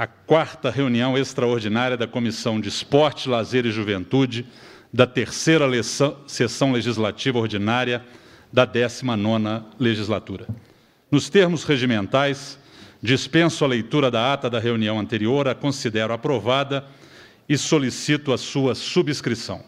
a quarta reunião extraordinária da Comissão de Esporte, Lazer e Juventude, da terceira leção, sessão legislativa ordinária da 19ª legislatura. Nos termos regimentais, dispenso a leitura da ata da reunião anterior, a considero aprovada e solicito a sua subscrição.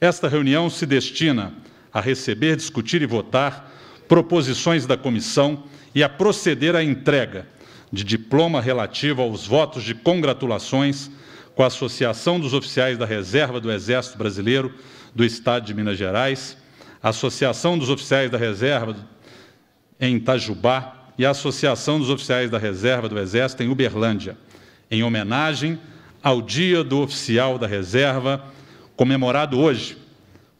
Esta reunião se destina a receber, discutir e votar proposições da comissão e a proceder à entrega de diploma relativo aos votos de congratulações com a Associação dos Oficiais da Reserva do Exército Brasileiro do Estado de Minas Gerais, Associação dos Oficiais da Reserva em Itajubá e a Associação dos Oficiais da Reserva do Exército em Uberlândia, em homenagem ao Dia do Oficial da Reserva, comemorado hoje,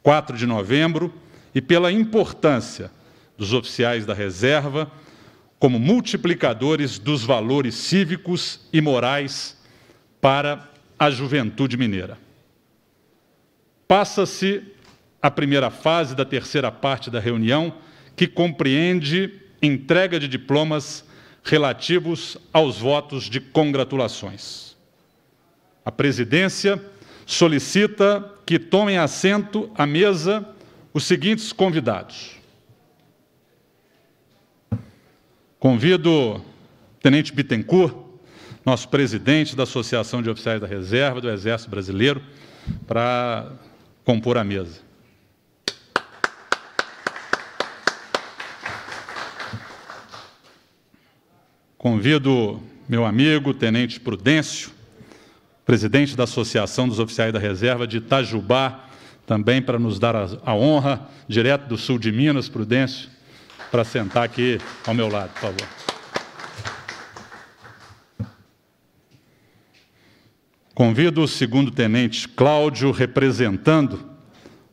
4 de novembro, e pela importância dos oficiais da reserva como multiplicadores dos valores cívicos e morais para a juventude mineira. Passa-se a primeira fase da terceira parte da reunião, que compreende entrega de diplomas relativos aos votos de congratulações. A presidência solicita que tomem assento à mesa os seguintes convidados: Convido o Tenente Bittencourt, nosso presidente da Associação de Oficiais da Reserva do Exército Brasileiro, para compor a mesa. Convido meu amigo Tenente Prudêncio, presidente da Associação dos Oficiais da Reserva de Itajubá, também para nos dar a honra, direto do sul de Minas, Prudêncio para sentar aqui ao meu lado, por favor. Convido o segundo tenente Cláudio, representando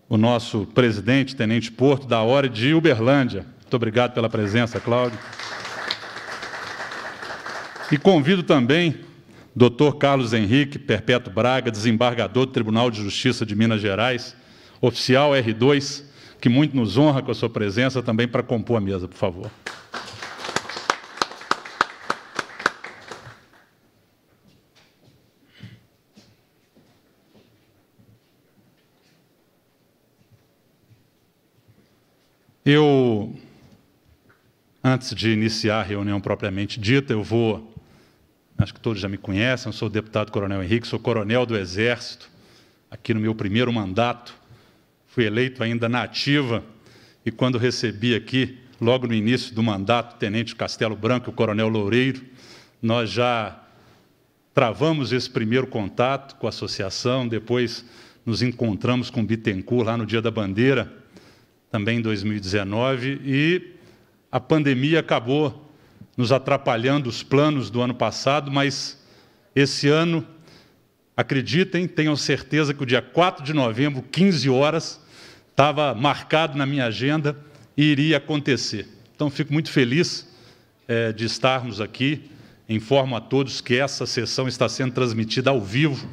o nosso presidente, tenente Porto, da hora de Uberlândia. Muito obrigado pela presença, Cláudio. E convido também Dr. Carlos Henrique Perpétuo Braga, desembargador do Tribunal de Justiça de Minas Gerais, oficial R2, que muito nos honra com a sua presença também para compor a mesa, por favor. Eu, antes de iniciar a reunião propriamente dita, eu vou. Acho que todos já me conhecem, eu sou o deputado Coronel Henrique, sou coronel do Exército, aqui no meu primeiro mandato fui eleito ainda na ativa, e quando recebi aqui, logo no início do mandato, o tenente Castelo Branco, o coronel Loureiro, nós já travamos esse primeiro contato com a associação, depois nos encontramos com o Bittencourt lá no Dia da Bandeira, também em 2019, e a pandemia acabou nos atrapalhando os planos do ano passado, mas esse ano, acreditem, tenham certeza que o dia 4 de novembro, 15 horas, estava marcado na minha agenda e iria acontecer. Então, fico muito feliz é, de estarmos aqui. Informo a todos que essa sessão está sendo transmitida ao vivo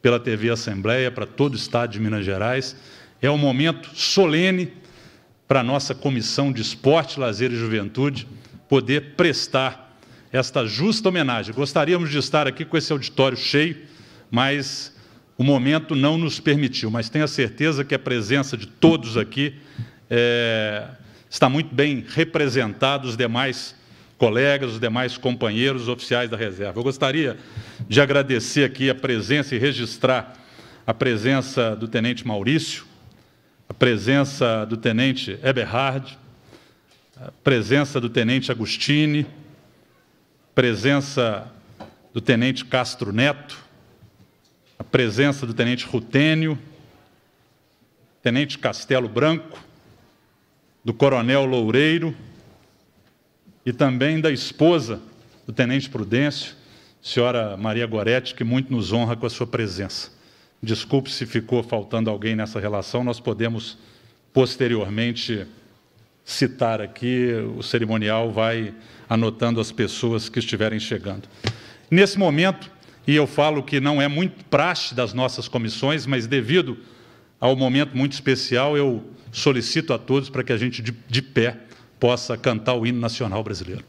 pela TV Assembleia para todo o Estado de Minas Gerais. É um momento solene para a nossa Comissão de Esporte, Lazer e Juventude poder prestar esta justa homenagem. Gostaríamos de estar aqui com esse auditório cheio, mas o momento não nos permitiu, mas tenho a certeza que a presença de todos aqui é, está muito bem representada, os demais colegas, os demais companheiros oficiais da reserva. Eu gostaria de agradecer aqui a presença e registrar a presença do Tenente Maurício, a presença do Tenente Eberhard, a presença do Tenente Agostini, presença do Tenente Castro Neto, a presença do tenente Rutênio, tenente Castelo Branco, do coronel Loureiro e também da esposa do tenente Prudêncio, senhora Maria Goretti, que muito nos honra com a sua presença. Desculpe se ficou faltando alguém nessa relação, nós podemos posteriormente citar aqui, o cerimonial vai anotando as pessoas que estiverem chegando. Nesse momento, e eu falo que não é muito praxe das nossas comissões, mas devido ao momento muito especial, eu solicito a todos para que a gente, de, de pé, possa cantar o hino nacional brasileiro.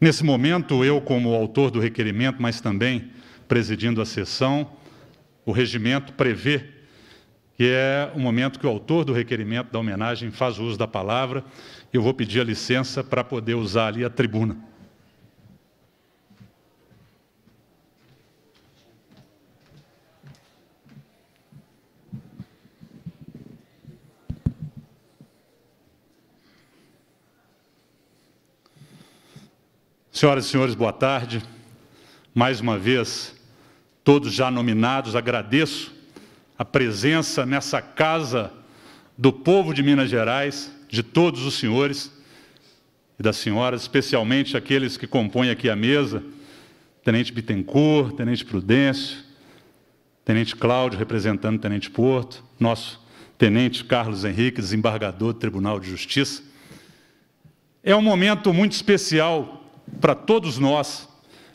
Nesse momento, eu, como autor do requerimento, mas também presidindo a sessão, o regimento prevê que é o momento que o autor do requerimento da homenagem faz o uso da palavra. Eu vou pedir a licença para poder usar ali a tribuna. Senhoras e senhores, boa tarde. Mais uma vez, todos já nominados, agradeço a presença nessa casa do povo de Minas Gerais, de todos os senhores e das senhoras, especialmente aqueles que compõem aqui a mesa, Tenente Bittencourt, Tenente Prudêncio, Tenente Cláudio, representando o Tenente Porto, nosso Tenente Carlos Henrique, desembargador do Tribunal de Justiça. É um momento muito especial para todos nós,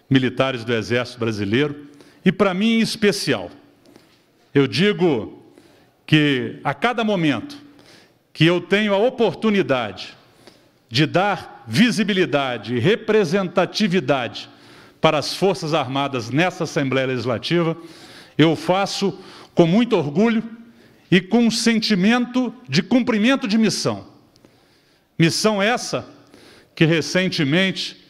militares do Exército Brasileiro, e para mim em especial. Eu digo que a cada momento que eu tenho a oportunidade de dar visibilidade e representatividade para as Forças Armadas nessa Assembleia Legislativa, eu faço com muito orgulho e com um sentimento de cumprimento de missão. Missão essa que recentemente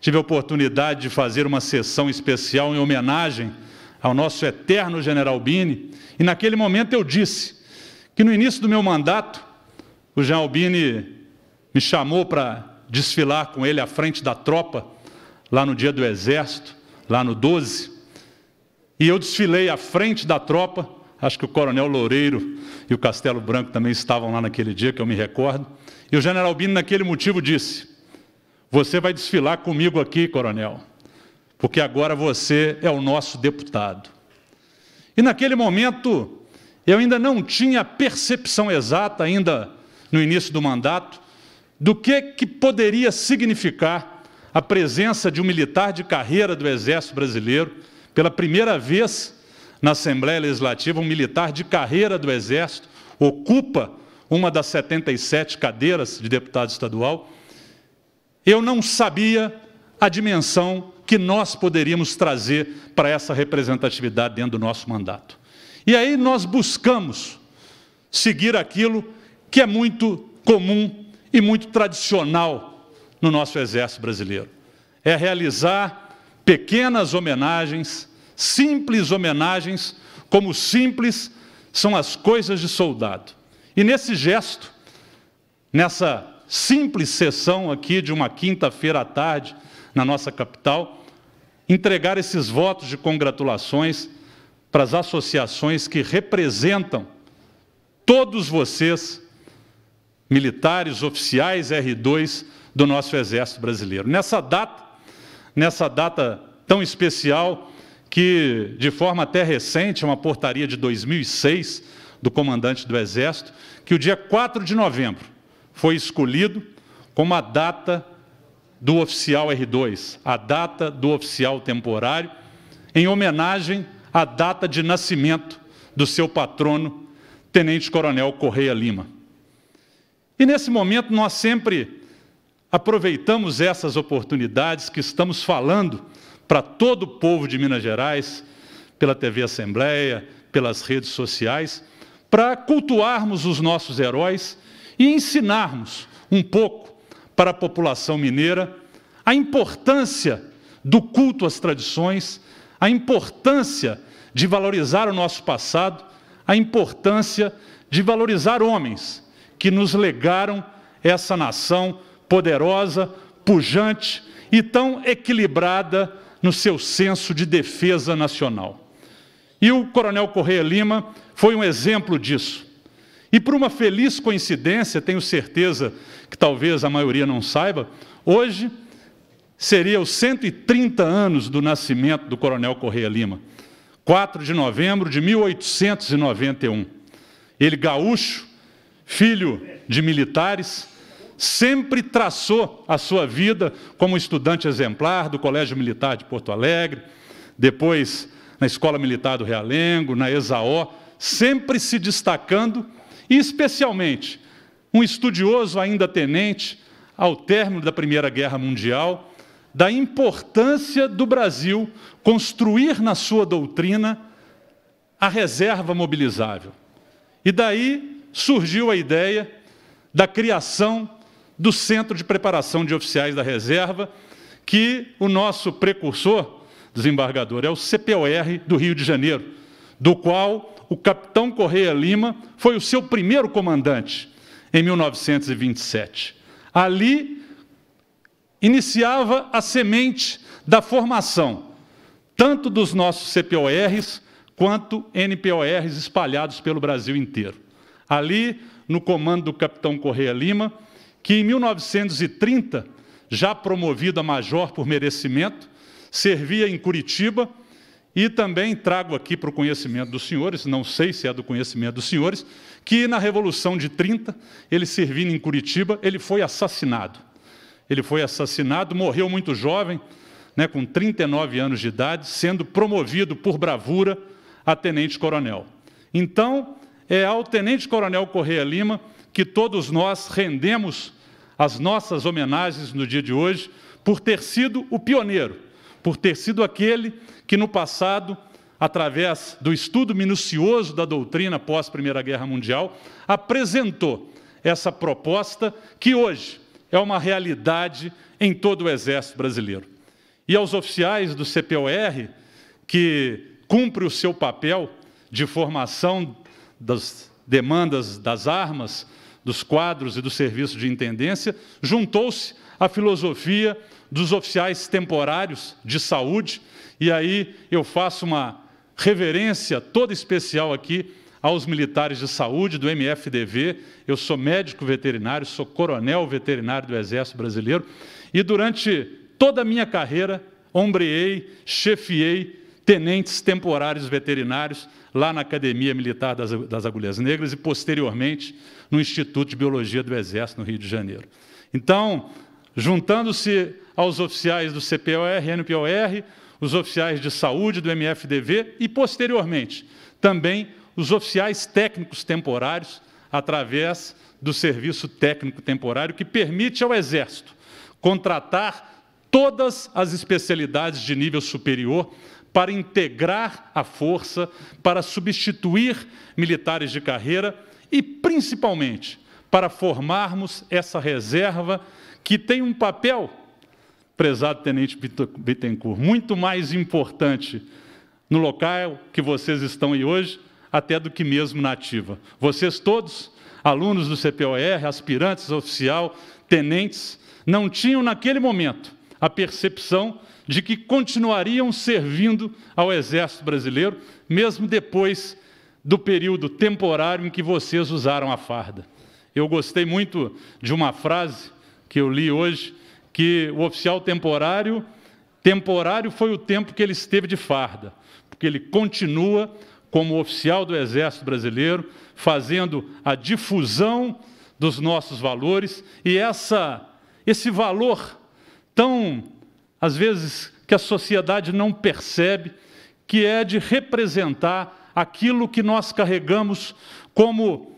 Tive a oportunidade de fazer uma sessão especial em homenagem ao nosso eterno general Bini, e naquele momento eu disse que no início do meu mandato, o general Bini me chamou para desfilar com ele à frente da tropa, lá no dia do exército, lá no 12, e eu desfilei à frente da tropa, acho que o coronel Loureiro e o Castelo Branco também estavam lá naquele dia, que eu me recordo, e o general Bini naquele motivo disse, você vai desfilar comigo aqui, coronel, porque agora você é o nosso deputado. E naquele momento, eu ainda não tinha a percepção exata, ainda no início do mandato, do que, que poderia significar a presença de um militar de carreira do Exército Brasileiro, pela primeira vez na Assembleia Legislativa, um militar de carreira do Exército ocupa uma das 77 cadeiras de deputado estadual eu não sabia a dimensão que nós poderíamos trazer para essa representatividade dentro do nosso mandato. E aí nós buscamos seguir aquilo que é muito comum e muito tradicional no nosso Exército Brasileiro. É realizar pequenas homenagens, simples homenagens, como simples são as coisas de soldado. E nesse gesto, nessa simples sessão aqui de uma quinta-feira à tarde na nossa capital, entregar esses votos de congratulações para as associações que representam todos vocês, militares, oficiais R2 do nosso Exército Brasileiro. Nessa data, nessa data tão especial, que de forma até recente, é uma portaria de 2006 do comandante do Exército, que o dia 4 de novembro, foi escolhido como a data do oficial R2, a data do oficial temporário, em homenagem à data de nascimento do seu patrono, Tenente Coronel Correia Lima. E nesse momento nós sempre aproveitamos essas oportunidades que estamos falando para todo o povo de Minas Gerais, pela TV Assembleia, pelas redes sociais, para cultuarmos os nossos heróis e ensinarmos um pouco para a população mineira a importância do culto às tradições, a importância de valorizar o nosso passado, a importância de valorizar homens que nos legaram essa nação poderosa, pujante e tão equilibrada no seu senso de defesa nacional. E o Coronel Correia Lima foi um exemplo disso. E por uma feliz coincidência, tenho certeza que talvez a maioria não saiba, hoje seria os 130 anos do nascimento do Coronel Correia Lima, 4 de novembro de 1891. Ele, gaúcho, filho de militares, sempre traçou a sua vida como estudante exemplar do Colégio Militar de Porto Alegre, depois na Escola Militar do Realengo, na ESAO, sempre se destacando e especialmente um estudioso ainda tenente ao término da Primeira Guerra Mundial, da importância do Brasil construir na sua doutrina a reserva mobilizável. E daí surgiu a ideia da criação do Centro de Preparação de Oficiais da Reserva, que o nosso precursor, desembargador, é o CPOR do Rio de Janeiro, do qual o capitão Correia Lima foi o seu primeiro comandante em 1927. Ali iniciava a semente da formação, tanto dos nossos CPORs quanto NPORs espalhados pelo Brasil inteiro. Ali, no comando do capitão Correia Lima, que em 1930, já promovido a major por merecimento, servia em Curitiba e também trago aqui para o conhecimento dos senhores, não sei se é do conhecimento dos senhores, que na Revolução de 30, ele servindo em Curitiba, ele foi assassinado. Ele foi assassinado, morreu muito jovem, né, com 39 anos de idade, sendo promovido por bravura a tenente-coronel. Então, é ao tenente-coronel Correia Lima que todos nós rendemos as nossas homenagens no dia de hoje, por ter sido o pioneiro por ter sido aquele que no passado, através do estudo minucioso da doutrina pós Primeira Guerra Mundial, apresentou essa proposta que hoje é uma realidade em todo o Exército Brasileiro. E aos oficiais do CPOR, que cumpre o seu papel de formação das demandas das armas, dos quadros e do serviço de intendência, juntou-se a filosofia dos oficiais temporários de saúde, e aí eu faço uma reverência toda especial aqui aos militares de saúde do MFDV. Eu sou médico veterinário, sou coronel veterinário do Exército Brasileiro e durante toda a minha carreira ombreei, chefiei tenentes temporários veterinários lá na Academia Militar das, das Agulhas Negras e posteriormente no Instituto de Biologia do Exército no Rio de Janeiro. Então, juntando-se aos oficiais do CPOR, NPOR, os oficiais de saúde do MFDV e, posteriormente, também os oficiais técnicos temporários, através do Serviço Técnico Temporário, que permite ao Exército contratar todas as especialidades de nível superior para integrar a força, para substituir militares de carreira e, principalmente, para formarmos essa reserva que tem um papel prezado Tenente Bittencourt, muito mais importante no local que vocês estão aí hoje, até do que mesmo na ativa. Vocês todos, alunos do CPOR, aspirantes oficial, tenentes, não tinham naquele momento a percepção de que continuariam servindo ao Exército Brasileiro, mesmo depois do período temporário em que vocês usaram a farda. Eu gostei muito de uma frase que eu li hoje que o oficial temporário, temporário foi o tempo que ele esteve de farda, porque ele continua como oficial do Exército Brasileiro, fazendo a difusão dos nossos valores e essa esse valor tão às vezes que a sociedade não percebe, que é de representar aquilo que nós carregamos como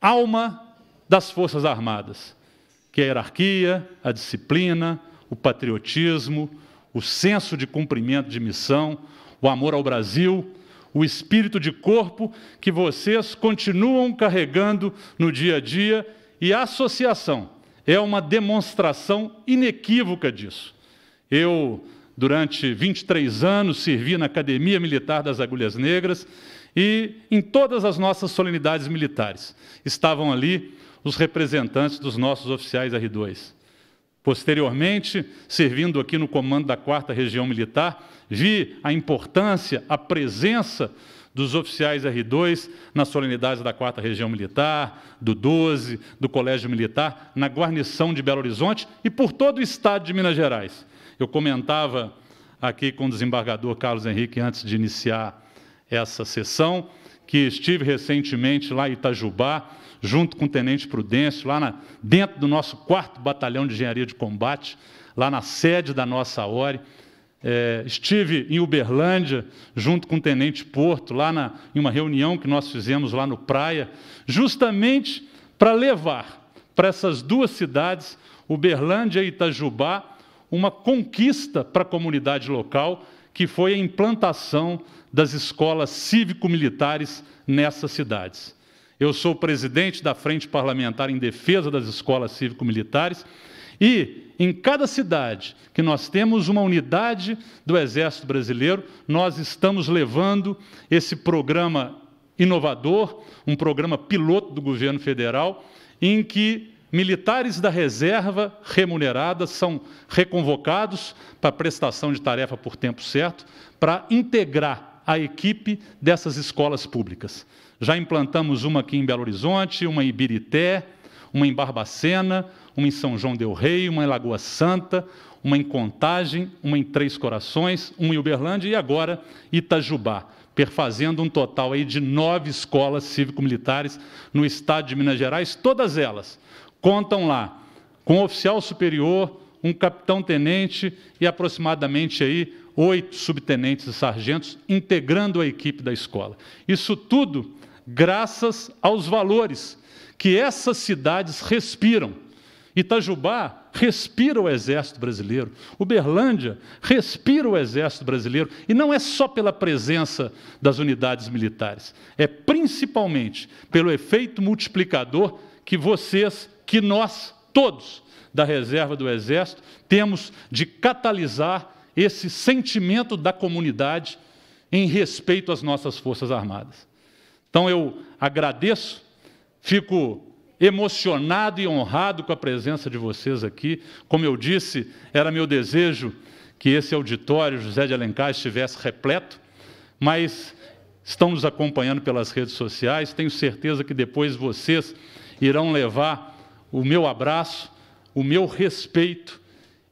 alma das Forças Armadas que é a hierarquia, a disciplina, o patriotismo, o senso de cumprimento de missão, o amor ao Brasil, o espírito de corpo que vocês continuam carregando no dia a dia e a associação é uma demonstração inequívoca disso. Eu, durante 23 anos, servi na Academia Militar das Agulhas Negras e em todas as nossas solenidades militares estavam ali os representantes dos nossos oficiais R2. Posteriormente, servindo aqui no comando da 4 Região Militar, vi a importância, a presença dos oficiais R2 nas solenidades da 4 Região Militar, do 12, do Colégio Militar, na guarnição de Belo Horizonte e por todo o estado de Minas Gerais. Eu comentava aqui com o desembargador Carlos Henrique antes de iniciar essa sessão, que estive recentemente lá em Itajubá, junto com o Tenente Prudêncio, lá na, dentro do nosso quarto batalhão de engenharia de combate, lá na sede da nossa ORE. É, estive em Uberlândia, junto com o Tenente Porto, lá na, em uma reunião que nós fizemos lá no Praia, justamente para levar para essas duas cidades, Uberlândia e Itajubá, uma conquista para a comunidade local, que foi a implantação das escolas cívico-militares nessas cidades. Eu sou presidente da Frente Parlamentar em Defesa das Escolas Cívico-Militares e em cada cidade que nós temos uma unidade do Exército Brasileiro, nós estamos levando esse programa inovador, um programa piloto do governo federal, em que militares da reserva remunerada são reconvocados para prestação de tarefa por tempo certo, para integrar a equipe dessas escolas públicas. Já implantamos uma aqui em Belo Horizonte, uma em Ibirité, uma em Barbacena, uma em São João Del Rei, uma em Lagoa Santa, uma em Contagem, uma em Três Corações, uma em Uberlândia e agora Itajubá, perfazendo um total aí de nove escolas cívico-militares no estado de Minas Gerais. Todas elas contam lá com um oficial superior, um capitão-tenente e aproximadamente aí oito subtenentes e sargentos integrando a equipe da escola. Isso tudo graças aos valores que essas cidades respiram. Itajubá respira o exército brasileiro, Uberlândia respira o exército brasileiro, e não é só pela presença das unidades militares, é principalmente pelo efeito multiplicador que vocês, que nós todos da reserva do exército temos de catalisar esse sentimento da comunidade em respeito às nossas forças armadas. Então eu agradeço, fico emocionado e honrado com a presença de vocês aqui. Como eu disse, era meu desejo que esse auditório José de Alencar estivesse repleto, mas estão nos acompanhando pelas redes sociais. Tenho certeza que depois vocês irão levar o meu abraço, o meu respeito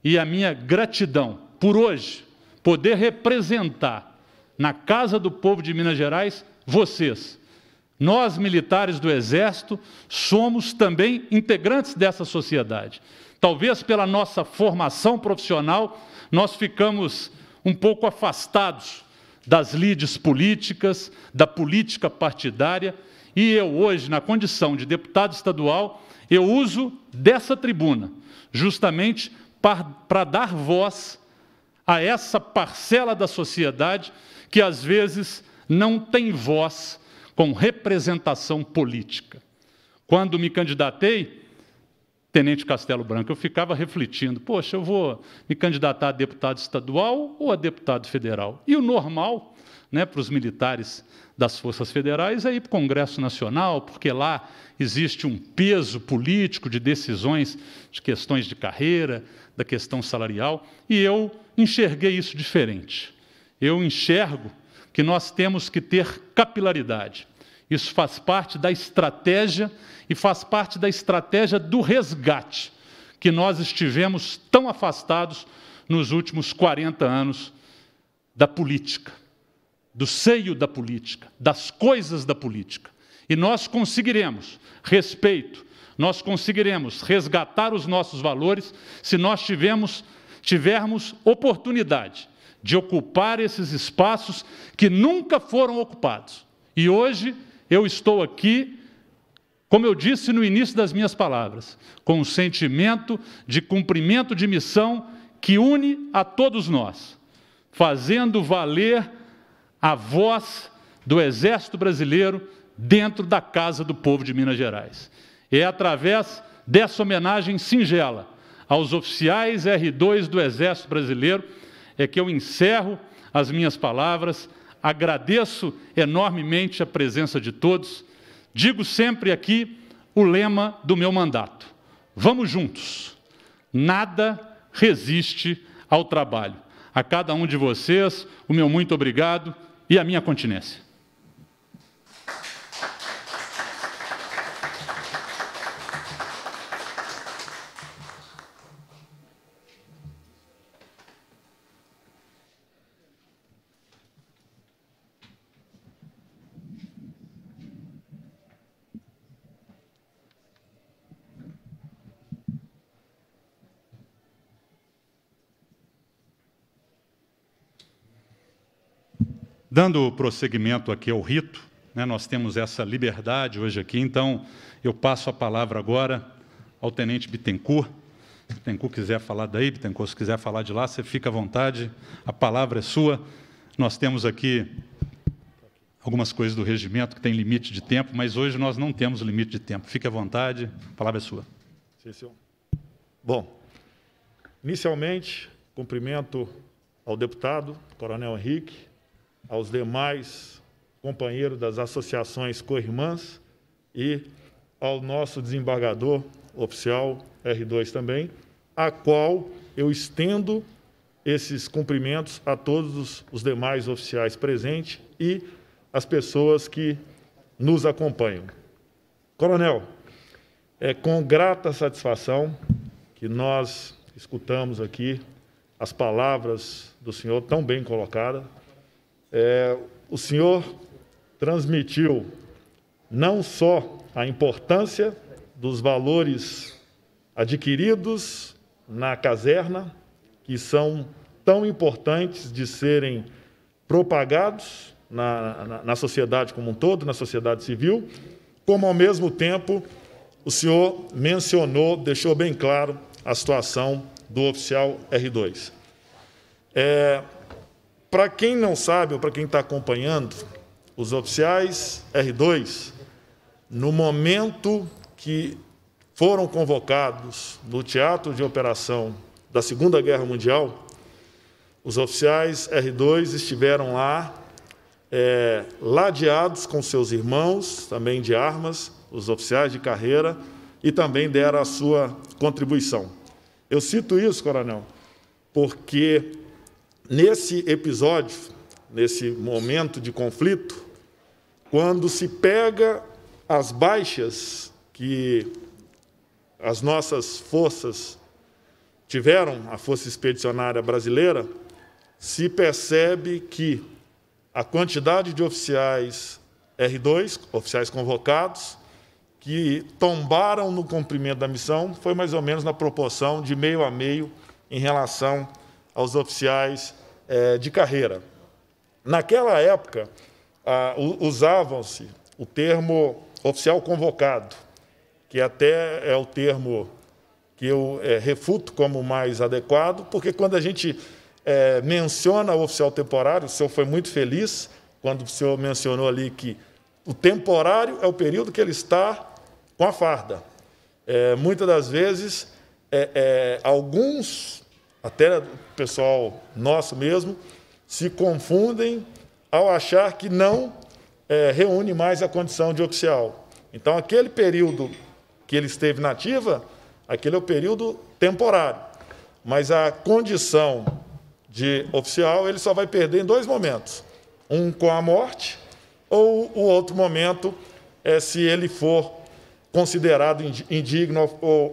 e a minha gratidão por hoje poder representar na Casa do Povo de Minas Gerais vocês nós, militares do Exército, somos também integrantes dessa sociedade. Talvez pela nossa formação profissional, nós ficamos um pouco afastados das lides políticas, da política partidária, e eu hoje, na condição de deputado estadual, eu uso dessa tribuna justamente para dar voz a essa parcela da sociedade que às vezes não tem voz com representação política. Quando me candidatei, Tenente Castelo Branco, eu ficava refletindo: poxa, eu vou me candidatar a deputado estadual ou a deputado federal? E o normal né, para os militares das Forças Federais é ir para o Congresso Nacional, porque lá existe um peso político de decisões de questões de carreira, da questão salarial, e eu enxerguei isso diferente. Eu enxergo que nós temos que ter capilaridade. Isso faz parte da estratégia e faz parte da estratégia do resgate que nós estivemos tão afastados nos últimos 40 anos da política, do seio da política, das coisas da política. E nós conseguiremos respeito, nós conseguiremos resgatar os nossos valores se nós tivermos, tivermos oportunidade de ocupar esses espaços que nunca foram ocupados. E hoje eu estou aqui, como eu disse no início das minhas palavras, com um sentimento de cumprimento de missão que une a todos nós, fazendo valer a voz do Exército Brasileiro dentro da Casa do Povo de Minas Gerais. É através dessa homenagem singela aos oficiais R2 do Exército Brasileiro é que eu encerro as minhas palavras, agradeço enormemente a presença de todos, digo sempre aqui o lema do meu mandato: vamos juntos. Nada resiste ao trabalho. A cada um de vocês, o meu muito obrigado e a minha continência. Dando prosseguimento aqui ao rito, né, nós temos essa liberdade hoje aqui, então eu passo a palavra agora ao Tenente Bittencourt. Se Bittencourt quiser falar daí, Bittencourt, se quiser falar de lá, você fica à vontade, a palavra é sua. Nós temos aqui algumas coisas do regimento que tem limite de tempo, mas hoje nós não temos limite de tempo. Fique à vontade, a palavra é sua. Sim, senhor. Bom, inicialmente, cumprimento ao deputado, Coronel Henrique, aos demais companheiros das associações co-irmãs e ao nosso desembargador oficial R2 também, a qual eu estendo esses cumprimentos a todos os demais oficiais presentes e as pessoas que nos acompanham. Coronel, é com grata satisfação que nós escutamos aqui as palavras do senhor tão bem colocadas, é, o senhor transmitiu não só a importância dos valores adquiridos na caserna, que são tão importantes de serem propagados na, na, na, sociedade como um todo, na sociedade civil, como ao mesmo tempo o senhor mencionou, deixou bem claro a situação do oficial R2. É, para quem não sabe, ou para quem está acompanhando, os oficiais R2, no momento que foram convocados no teatro de operação da Segunda Guerra Mundial, os oficiais R2 estiveram lá, é, ladeados com seus irmãos, também de armas, os oficiais de carreira, e também deram a sua contribuição. Eu cito isso, coronel, porque nesse episódio, nesse momento de conflito, quando se pega as baixas que as nossas forças tiveram, a Força Expedicionária Brasileira, se percebe que a quantidade de oficiais R2, oficiais convocados, que tombaram no cumprimento da missão foi mais ou menos na proporção de meio a meio em relação a aos oficiais é, de carreira. Naquela época, ah, usavam-se o termo oficial convocado, que até é o termo que eu é, refuto como mais adequado, porque quando a gente é, menciona o oficial temporário, o senhor foi muito feliz quando o senhor mencionou ali que o temporário é o período que ele está com a farda. É, muitas das vezes, é, é, alguns até pessoal nosso mesmo, se confundem ao achar que não é, reúne mais a condição de oficial. Então, aquele período que ele esteve na ativa, aquele é o período temporário. Mas a condição de oficial ele só vai perder em dois momentos. Um com a morte, ou o outro momento é se ele for considerado indigno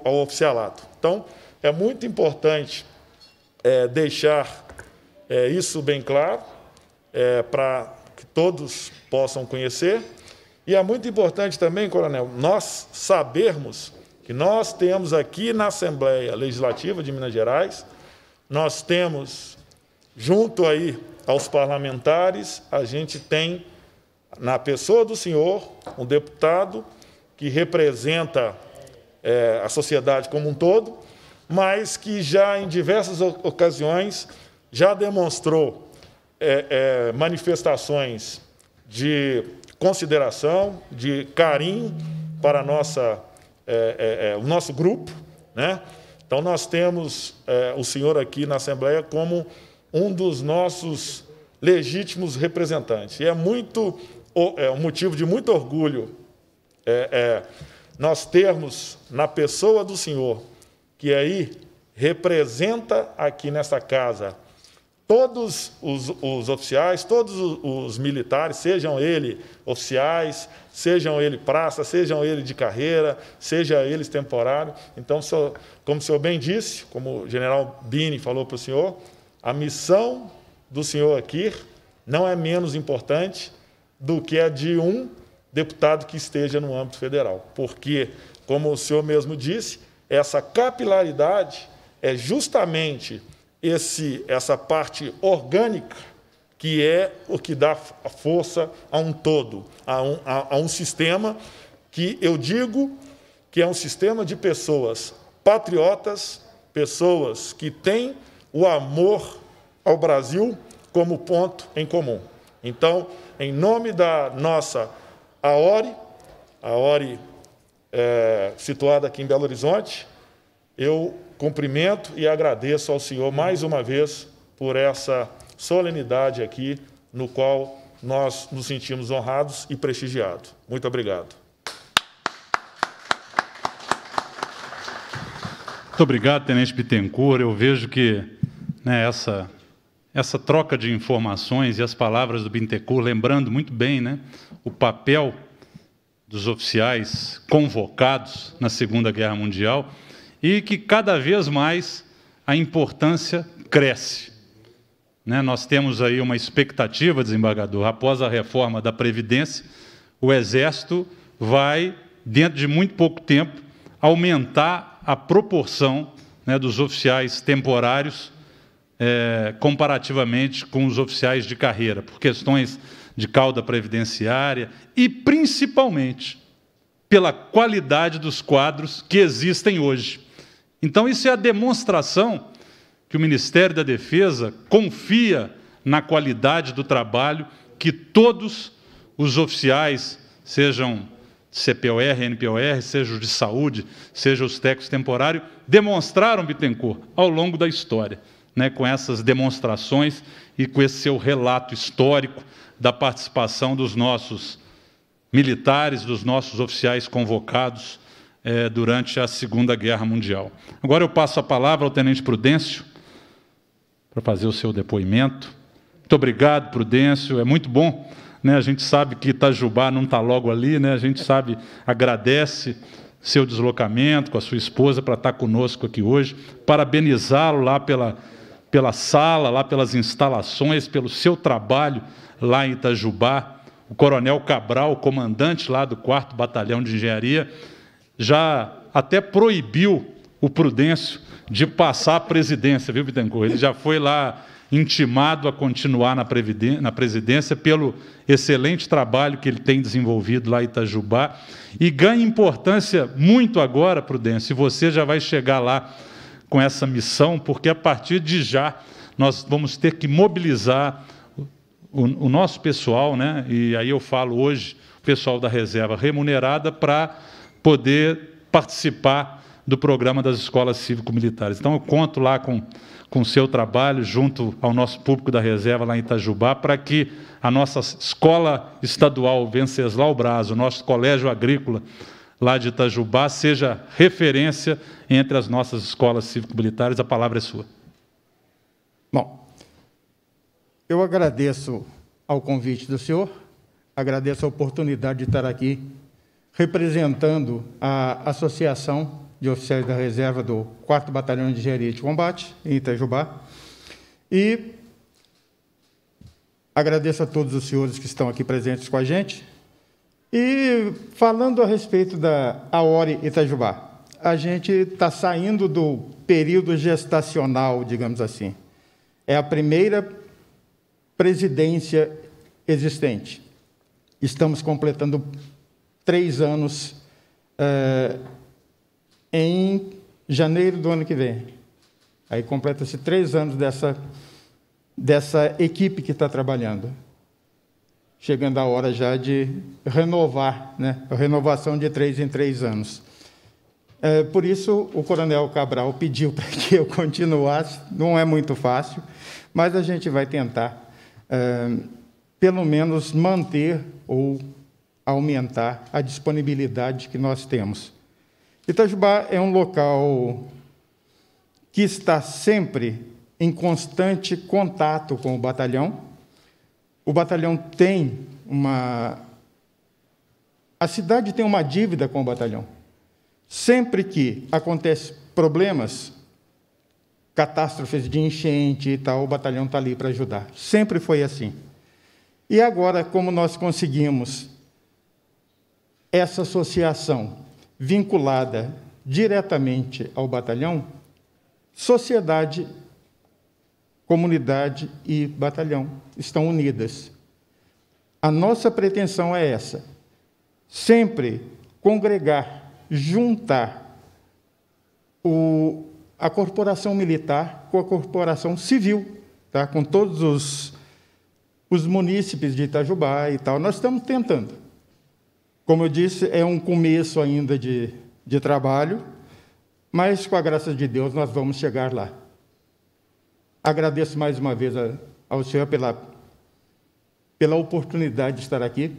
ao oficialato. Então, é muito importante é, deixar é, isso bem claro, é, para que todos possam conhecer. E é muito importante também, Coronel, nós sabermos que nós temos aqui na Assembleia Legislativa de Minas Gerais, nós temos, junto aí aos parlamentares, a gente tem, na pessoa do senhor, um deputado que representa é, a sociedade como um todo, mas que já em diversas ocasiões já demonstrou é, é, manifestações de consideração, de carinho para nossa, é, é, é, o nosso grupo. Né? Então, nós temos é, o senhor aqui na Assembleia como um dos nossos legítimos representantes. E é muito é um motivo de muito orgulho nós termos na pessoa do senhor que aí representa aqui nessa casa todos os, os, oficiais, todos os, os militares, sejam ele oficiais, sejam ele praça, sejam ele de carreira, seja eles temporário. Então, senhor, como o senhor bem disse, como o general Bini falou para o senhor, a missão do senhor aqui não é menos importante do que a de um deputado que esteja no âmbito federal, porque, como o senhor mesmo disse, essa capilaridade é justamente esse, essa parte orgânica que é o que dá força a um todo, a um, a, a um sistema que eu digo que é um sistema de pessoas patriotas, pessoas que têm o amor ao Brasil como ponto em comum. Então, em nome da nossa AORE, AORE é, situada aqui em Belo Horizonte. Eu cumprimento e agradeço ao senhor mais uma vez por essa solenidade aqui, no qual nós nos sentimos honrados e prestigiados. Muito obrigado. Muito obrigado, Tenente Bittencourt. Eu vejo que né, essa, essa troca de informações e as palavras do Bittencourt, lembrando muito bem né, o papel dos oficiais convocados na Segunda Guerra Mundial e que cada vez mais a importância cresce. Né? Nós temos aí uma expectativa, desembargador, após a reforma da Previdência, o Exército vai, dentro de muito pouco tempo, aumentar a proporção né, dos oficiais temporários é, comparativamente com os oficiais de carreira, por questões de cauda previdenciária e, principalmente, pela qualidade dos quadros que existem hoje. Então, isso é a demonstração que o Ministério da Defesa confia na qualidade do trabalho que todos os oficiais, sejam CPOR, NPOR, seja de saúde, seja os técnicos temporários, demonstraram, Bittencourt, ao longo da história, né, com essas demonstrações e com esse seu relato histórico da participação dos nossos militares, dos nossos oficiais convocados eh, durante a Segunda Guerra Mundial. Agora eu passo a palavra ao Tenente Prudêncio para fazer o seu depoimento. Muito obrigado, Prudêncio, é muito bom. Né? A gente sabe que Itajubá não está logo ali, né? a gente sabe, agradece seu deslocamento com a sua esposa para estar tá conosco aqui hoje, parabenizá-lo lá pela, pela sala, lá pelas instalações, pelo seu trabalho lá em Itajubá, o coronel Cabral, comandante lá do 4 Batalhão de Engenharia, já até proibiu o Prudêncio de passar a presidência, viu, Bittencourt? Ele já foi lá intimado a continuar na, na presidência pelo excelente trabalho que ele tem desenvolvido lá em Itajubá. E ganha importância muito agora, Prudêncio, e você já vai chegar lá com essa missão, porque a partir de já nós vamos ter que mobilizar o, o nosso pessoal, né, e aí eu falo hoje, o pessoal da reserva remunerada, para poder participar do programa das escolas cívico-militares. Então, eu conto lá com, com o seu trabalho, junto ao nosso público da reserva lá em Itajubá, para que a nossa escola estadual Venceslau Braz, o nosso colégio agrícola lá de Itajubá, seja referência entre as nossas escolas cívico-militares. A palavra é sua. Bom, eu agradeço ao convite do senhor, agradeço a oportunidade de estar aqui representando a Associação de Oficiais da Reserva do 4 Batalhão de Engenharia de Combate, em Itajubá. E agradeço a todos os senhores que estão aqui presentes com a gente. E falando a respeito da Aori Itajubá, a gente está saindo do período gestacional, digamos assim. É a primeira presidência existente. Estamos completando três anos eh, em janeiro do ano que vem. Aí completa-se três anos dessa, dessa equipe que está trabalhando. Chegando a hora já de renovar, né? a renovação de três em três anos. É, por isso, o coronel Cabral pediu para que eu continuasse, não é muito fácil, mas a gente vai tentar. Eh, pelo menos manter ou aumentar a disponibilidade que nós temos. Itajubá é um local que está sempre em constante contato com o batalhão. O batalhão tem uma. A cidade tem uma dívida com o batalhão. Sempre que acontecem problemas, catástrofes de enchente e tal, o batalhão está ali para ajudar. Sempre foi assim. E agora, como nós conseguimos essa associação vinculada diretamente ao batalhão? Sociedade, comunidade e batalhão estão unidas. A nossa pretensão é essa: sempre congregar, juntar o, a corporação militar com a corporação civil, tá? com todos os, os munícipes de Itajubá e tal. Nós estamos tentando. Como eu disse, é um começo ainda de, de trabalho, mas com a graça de Deus nós vamos chegar lá. Agradeço mais uma vez a, ao senhor pela, pela oportunidade de estar aqui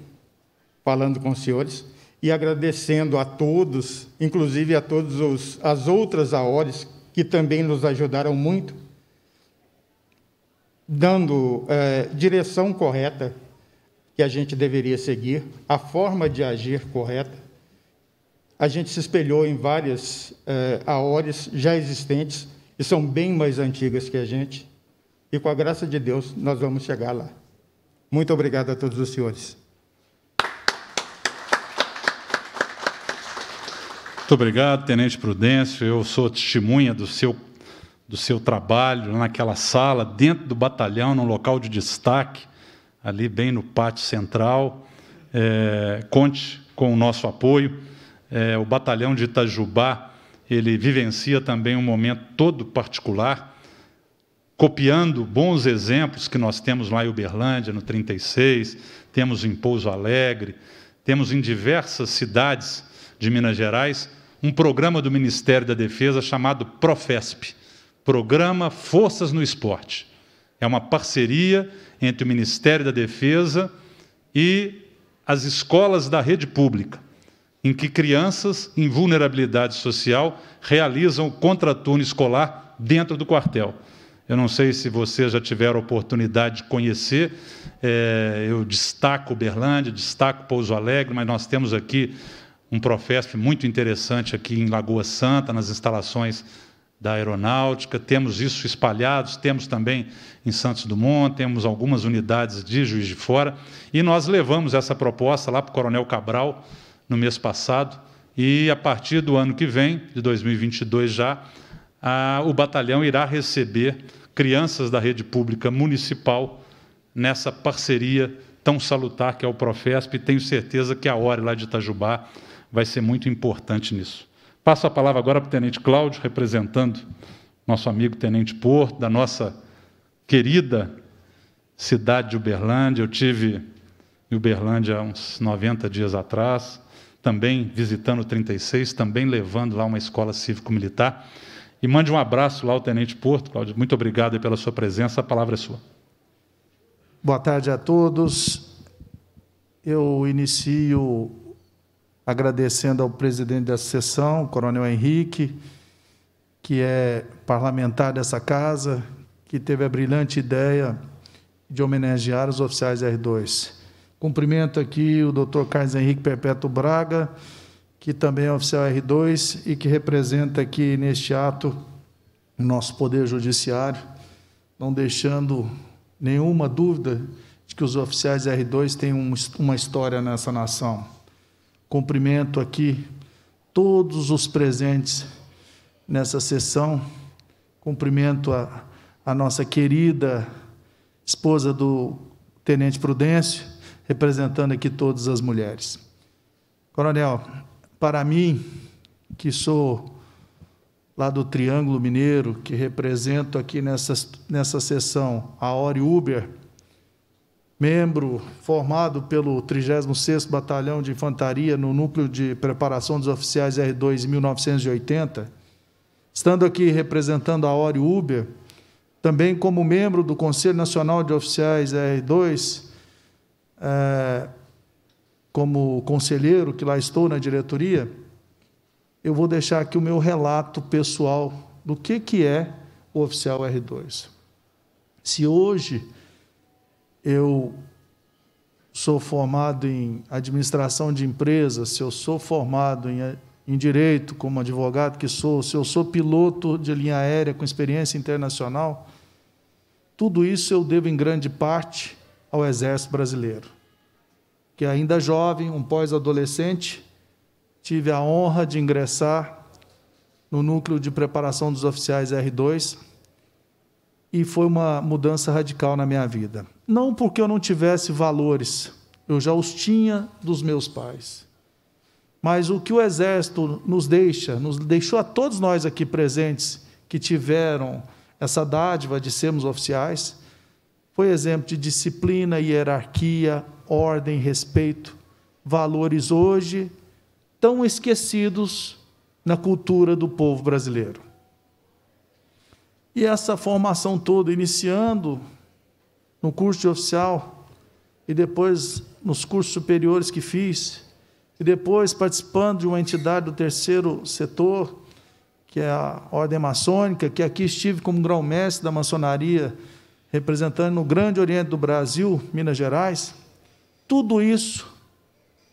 falando com os senhores e agradecendo a todos, inclusive a todas as outras AORES que também nos ajudaram muito, dando eh, direção correta que a gente deveria seguir, a forma de agir correta. A gente se espelhou em várias eh, aores já existentes e são bem mais antigas que a gente. E com a graça de Deus, nós vamos chegar lá. Muito obrigado a todos os senhores. Muito obrigado, Tenente Prudêncio. Eu sou testemunha do seu, do seu trabalho naquela sala, dentro do batalhão, num local de destaque, ali bem no pátio central. É, conte com o nosso apoio. É, o batalhão de Itajubá ele vivencia também um momento todo particular, copiando bons exemplos que nós temos lá em Uberlândia, no 36, temos em Pouso Alegre, temos em diversas cidades de Minas Gerais, um programa do Ministério da Defesa chamado Profesp Programa Forças no Esporte. É uma parceria entre o Ministério da Defesa e as escolas da rede pública, em que crianças em vulnerabilidade social realizam o contraturno escolar dentro do quartel. Eu não sei se vocês já tiveram a oportunidade de conhecer, é, eu destaco Berlândia, destaco Pouso Alegre, mas nós temos aqui um Profesp muito interessante aqui em Lagoa Santa, nas instalações da aeronáutica, temos isso espalhados, temos também em Santos Dumont, temos algumas unidades de Juiz de Fora, e nós levamos essa proposta lá para o Coronel Cabral no mês passado, e a partir do ano que vem, de 2022 já, a, o batalhão irá receber crianças da rede pública municipal nessa parceria tão salutar que é o Profesp, e tenho certeza que a hora lá de Itajubá vai ser muito importante nisso. Passo a palavra agora para o Tenente Cláudio, representando nosso amigo Tenente Porto, da nossa querida cidade de Uberlândia. Eu tive em Uberlândia há uns 90 dias atrás, também visitando o 36, também levando lá uma escola cívico-militar. E mande um abraço lá ao Tenente Porto. Cláudio, muito obrigado pela sua presença. A palavra é sua. Boa tarde a todos. Eu inicio agradecendo ao presidente da sessão, o coronel Henrique, que é parlamentar dessa casa, que teve a brilhante ideia de homenagear os oficiais R2. Cumprimento aqui o doutor Carlos Henrique Perpétuo Braga, que também é oficial R2 e que representa aqui neste ato o nosso Poder Judiciário, não deixando nenhuma dúvida de que os oficiais R2 têm uma história nessa nação Cumprimento aqui todos os presentes nessa sessão. Cumprimento a, a nossa querida esposa do Tenente Prudêncio, representando aqui todas as mulheres. Coronel, para mim, que sou lá do Triângulo Mineiro, que represento aqui nessa, nessa sessão a Ori Uber, membro formado pelo 36º Batalhão de Infantaria no Núcleo de Preparação dos Oficiais R2 em 1980, estando aqui representando a Ori Uber, também como membro do Conselho Nacional de Oficiais R2, é, eh, como conselheiro que lá estou na diretoria, eu vou deixar aqui o meu relato pessoal do que, que é o oficial R2. Se hoje eu sou formado em administração de empresas, se eu sou formado em, em direito como advogado que sou, se eu sou piloto de linha aérea com experiência internacional, tudo isso eu devo em grande parte ao Exército Brasileiro, que ainda jovem, um pós-adolescente, tive a honra de ingressar no núcleo de preparação dos oficiais R2 e foi uma mudança radical na minha vida. Não porque eu não tivesse valores, eu já os tinha dos meus pais. Mas o que o Exército nos deixa, nos deixou a todos nós aqui presentes que tiveram essa dádiva de sermos oficiais, foi exemplo de disciplina, hierarquia, ordem, respeito, valores hoje tão esquecidos na cultura do povo brasileiro. E essa formação toda, iniciando no curso de oficial e depois nos cursos superiores que fiz, e depois participando de uma entidade do terceiro setor, que é a Ordem Maçônica, que aqui estive como grão-mestre da maçonaria, representando no Grande Oriente do Brasil, Minas Gerais. Tudo isso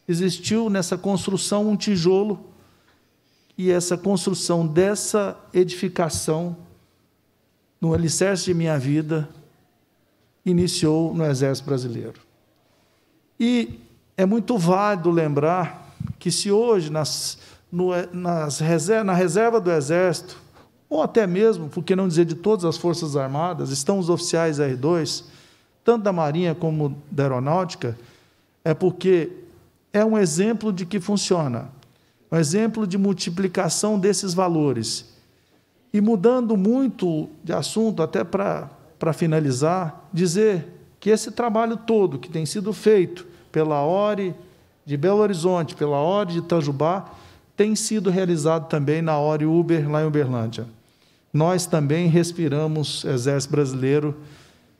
existiu nessa construção um tijolo e essa construção dessa edificação no alicerce de minha vida iniciou no Exército Brasileiro. E é muito válido lembrar que, se hoje, nas, no, nas reserva, na reserva do Exército, ou até mesmo, por que não dizer, de todas as Forças Armadas, estão os oficiais R2, tanto da Marinha como da Aeronáutica, é porque é um exemplo de que funciona, um exemplo de multiplicação desses valores. E mudando muito de assunto, até para para finalizar, dizer que esse trabalho todo que tem sido feito pela ORE de Belo Horizonte, pela ORE de Itajubá, tem sido realizado também na ORE Uber, lá em Uberlândia. Nós também respiramos Exército Brasileiro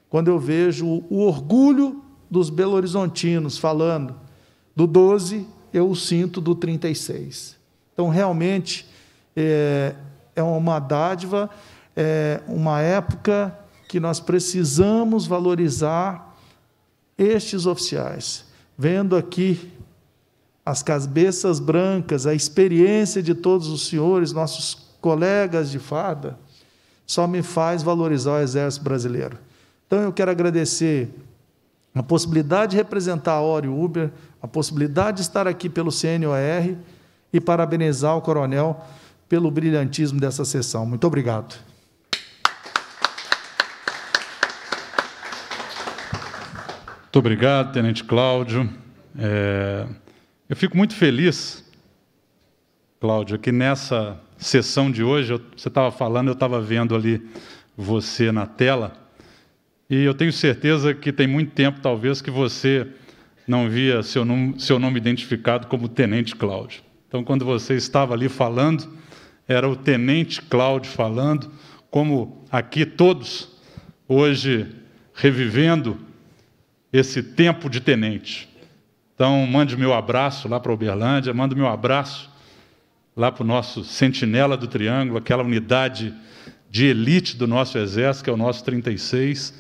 quando eu vejo o orgulho dos belo-horizontinos falando do 12, eu o sinto do 36. Então, realmente, é, é uma dádiva, é uma época que nós precisamos valorizar estes oficiais. Vendo aqui as cabeças brancas, a experiência de todos os senhores, nossos colegas de farda, só me faz valorizar o Exército Brasileiro. Então eu quero agradecer a possibilidade de representar a Ori Uber, a possibilidade de estar aqui pelo CNOR e parabenizar o coronel pelo brilhantismo dessa sessão. Muito obrigado. Muito obrigado, Tenente Cláudio. É, eu fico muito feliz, Cláudio, que nessa sessão de hoje, eu, você estava falando, eu estava vendo ali você na tela, e eu tenho certeza que tem muito tempo, talvez, que você não via seu nome, seu nome identificado como Tenente Cláudio. Então, quando você estava ali falando, era o Tenente Cláudio falando, como aqui todos, hoje revivendo esse tempo de tenente. Então, mande meu abraço lá para Uberlândia, mande meu abraço lá para o nosso Sentinela do Triângulo, aquela unidade de elite do nosso exército, que é o nosso 36,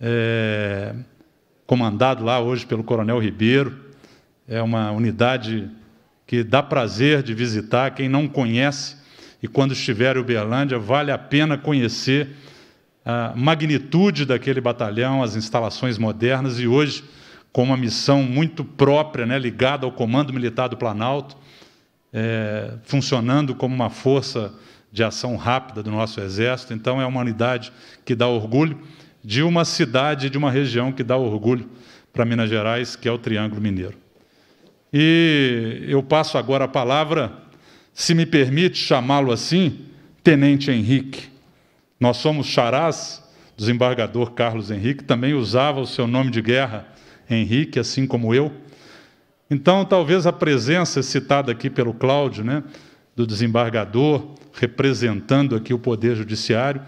é, comandado lá hoje pelo Coronel Ribeiro. É uma unidade que dá prazer de visitar. Quem não conhece e quando estiver em Uberlândia, vale a pena conhecer a magnitude daquele batalhão, as instalações modernas e hoje com uma missão muito própria, né, ligada ao Comando Militar do Planalto, é, funcionando como uma força de ação rápida do nosso Exército. Então, é uma unidade que dá orgulho de uma cidade, de uma região que dá orgulho para Minas Gerais, que é o Triângulo Mineiro. E eu passo agora a palavra, se me permite chamá-lo assim, Tenente Henrique. Nós somos charás, desembargador Carlos Henrique, também usava o seu nome de guerra, Henrique, assim como eu. Então, talvez a presença citada aqui pelo Cláudio, né, do desembargador, representando aqui o Poder Judiciário,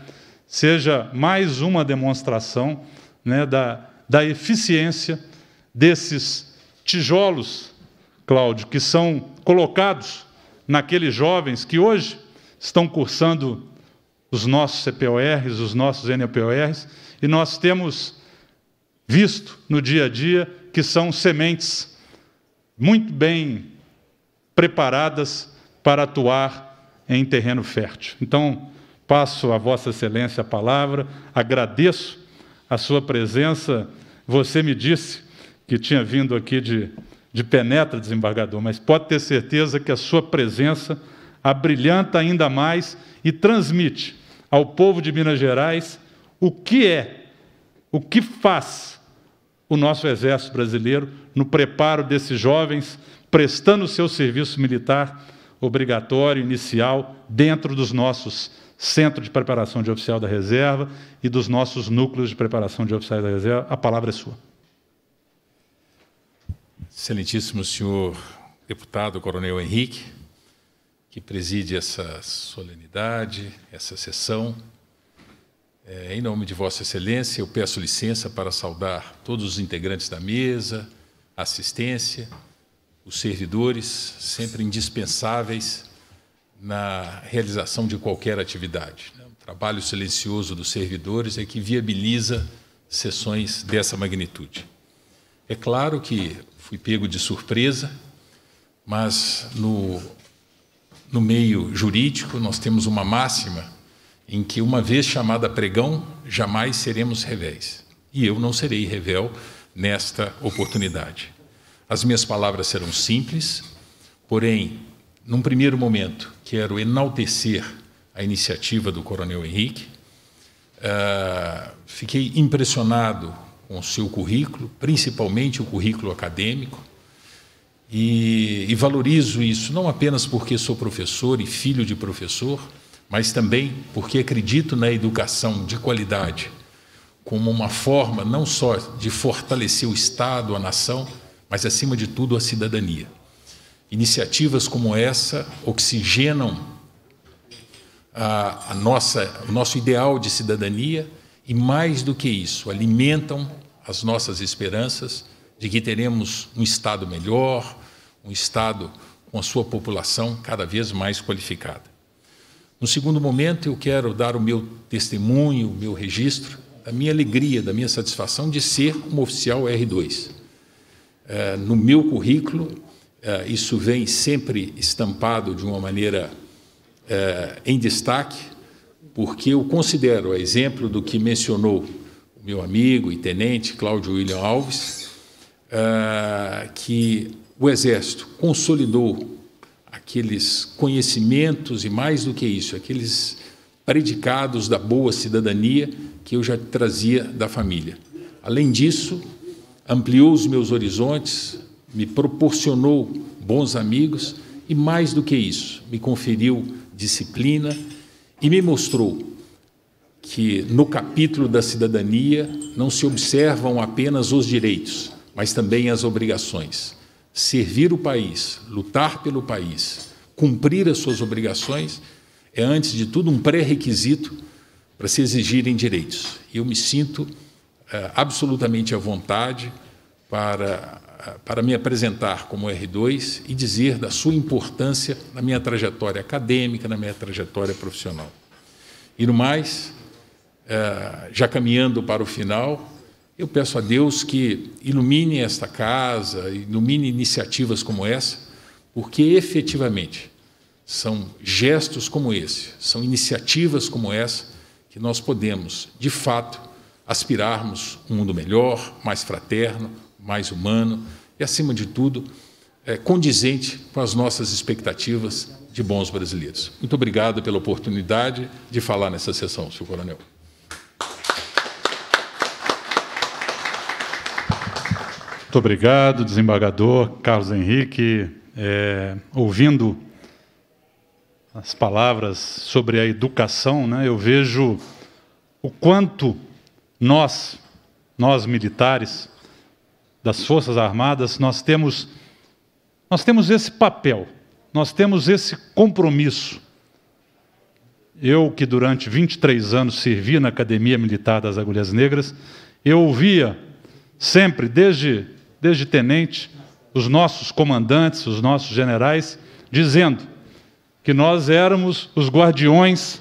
seja mais uma demonstração né, da, da eficiência desses tijolos, Cláudio, que são colocados naqueles jovens que hoje estão cursando os nossos CPORs, os nossos NPORs, e nós temos visto no dia a dia que são sementes muito bem preparadas para atuar em terreno fértil. Então, passo a Vossa Excelência a palavra, agradeço a sua presença. Você me disse que tinha vindo aqui de, de penetra, desembargador, mas pode ter certeza que a sua presença abrilhanta ainda mais e transmite ao povo de Minas Gerais o que é, o que faz o nosso Exército Brasileiro no preparo desses jovens, prestando o seu serviço militar obrigatório, inicial, dentro dos nossos centros de preparação de oficial da reserva e dos nossos núcleos de preparação de oficiais da reserva. A palavra é sua. Excelentíssimo senhor deputado Coronel Henrique, que preside essa solenidade, essa sessão. É, em nome de Vossa Excelência, eu peço licença para saudar todos os integrantes da mesa, assistência, os servidores, sempre indispensáveis na realização de qualquer atividade. O é trabalho silencioso dos servidores é que viabiliza sessões dessa magnitude. É claro que fui pego de surpresa, mas no no meio jurídico, nós temos uma máxima em que, uma vez chamada pregão, jamais seremos revés. E eu não serei revel nesta oportunidade. As minhas palavras serão simples, porém, num primeiro momento, quero enaltecer a iniciativa do Coronel Henrique. Uh, fiquei impressionado com o seu currículo, principalmente o currículo acadêmico. E, e, valorizo isso não apenas porque sou professor e filho de professor, mas também porque acredito na educação de qualidade como uma forma não só de fortalecer o Estado, a nação, mas acima de tudo a cidadania. Iniciativas como essa oxigenam a, a nossa, o nosso ideal de cidadania e, mais do que isso, alimentam as nossas esperanças de que teremos um Estado melhor, um Estado com a sua população cada vez mais qualificada. No segundo momento, eu quero dar o meu testemunho, o meu registro, a minha alegria, da minha satisfação de ser um oficial R2. Eh, no meu currículo, eh, isso vem sempre estampado de uma maneira eh, em destaque, porque eu considero, a exemplo do que mencionou o meu amigo e tenente Cláudio William Alves, ah, que o Exército consolidou aqueles conhecimentos e, mais do que isso, aqueles predicados da boa cidadania que eu já trazia da família. Além disso, ampliou os meus horizontes, me proporcionou bons amigos e, mais do que isso, me conferiu disciplina e me mostrou que no capítulo da cidadania não se observam apenas os direitos, mas também as obrigações. Servir o país, lutar pelo país, cumprir as suas obrigações é, antes de tudo, um pré-requisito para se exigirem direitos. E eu me sinto é, absolutamente à vontade para, é, para me apresentar como R2 e dizer da sua importância na minha trajetória acadêmica, na minha trajetória profissional. E no mais, é, já caminhando para o final, eu peço a Deus que ilumine esta casa, ilumine iniciativas como essa, porque efetivamente são gestos como esse, são iniciativas como essa que nós podemos, de fato, aspirarmos um mundo melhor, mais fraterno, mais humano e, acima de tudo, é, condizente com as nossas expectativas de bons brasileiros. Muito obrigado pela oportunidade de falar nessa sessão, senhor coronel. Muito obrigado, desembargador Carlos Henrique. É, ouvindo as palavras sobre a educação, né, eu vejo o quanto nós, nós militares das Forças Armadas, nós temos nós temos esse papel, nós temos esse compromisso. Eu que durante 23 anos servi na Academia Militar das Agulhas Negras, eu ouvia sempre desde desde tenente, os nossos comandantes, os nossos generais, dizendo que nós éramos os guardiões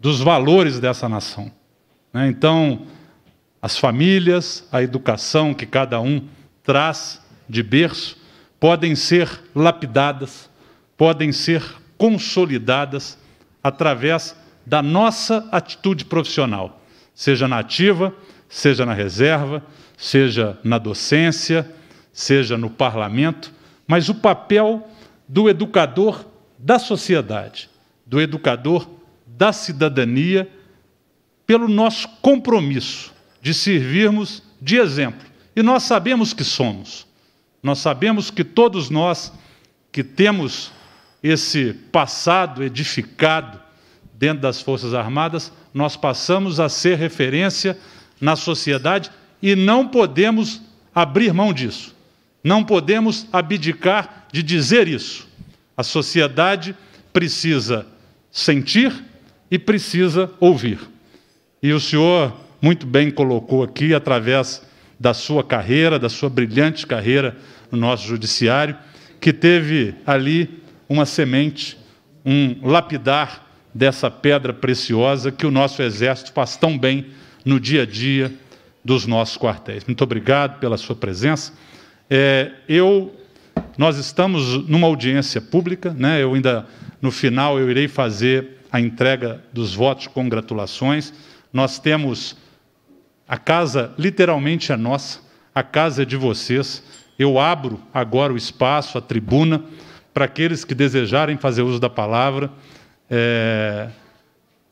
dos valores dessa nação. Né? Então, as famílias, a educação que cada um traz de berço, podem ser lapidadas, podem ser consolidadas através da nossa atitude profissional, seja nativa, seja na reserva, seja na docência, seja no parlamento, mas o papel do educador da sociedade, do educador da cidadania, pelo nosso compromisso de servirmos de exemplo. E nós sabemos que somos. Nós sabemos que todos nós que temos esse passado edificado dentro das Forças Armadas, nós passamos a ser referência na sociedade e não podemos abrir mão disso. Não podemos abdicar de dizer isso. A sociedade precisa sentir e precisa ouvir. E o senhor muito bem colocou aqui, através da sua carreira, da sua brilhante carreira no nosso judiciário, que teve ali uma semente, um lapidar dessa pedra preciosa que o nosso exército faz tão bem no dia a dia dos nossos quartéis. Muito obrigado pela sua presença. É, eu, nós estamos numa audiência pública, né? Eu ainda no final eu irei fazer a entrega dos votos de congratulações. Nós temos a casa literalmente é nossa, a casa é de vocês. Eu abro agora o espaço, a tribuna, para aqueles que desejarem fazer uso da palavra. É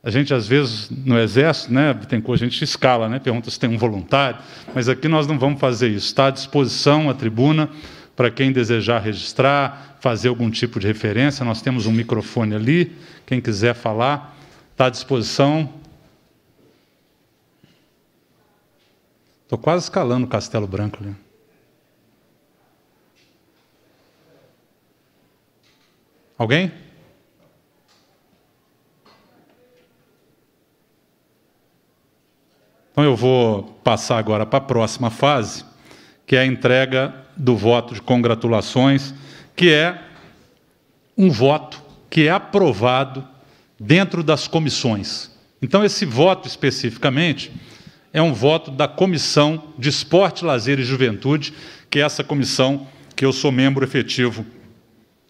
a gente, às vezes, no exército, né, tem coisa, a gente escala, né, pergunta se tem um voluntário, mas aqui nós não vamos fazer isso. Está à disposição a tribuna para quem desejar registrar, fazer algum tipo de referência. Nós temos um microfone ali, quem quiser falar, está à disposição. Estou quase escalando o Castelo Branco ali. Alguém? Então eu vou passar agora para a próxima fase, que é a entrega do voto de congratulações, que é um voto que é aprovado dentro das comissões. Então esse voto especificamente é um voto da Comissão de Esporte, Lazer e Juventude, que é essa comissão que eu sou membro efetivo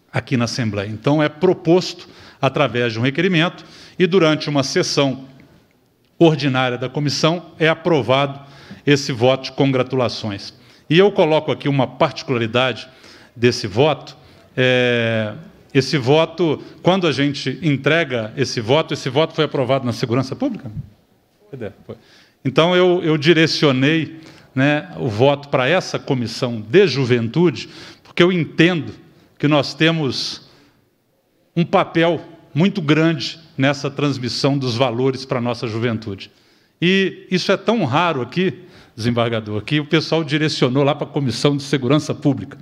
aqui na Assembleia. Então é proposto através de um requerimento e durante uma sessão ordinária da comissão, é aprovado esse voto de congratulações. E eu coloco aqui uma particularidade desse voto. É, esse voto, quando a gente entrega esse voto, esse voto foi aprovado na segurança pública? Então eu, eu direcionei né, o voto para essa comissão de juventude, porque eu entendo que nós temos um papel muito grande nessa transmissão dos valores para a nossa juventude. E isso é tão raro aqui, desembargador, que o pessoal direcionou lá para a Comissão de Segurança Pública,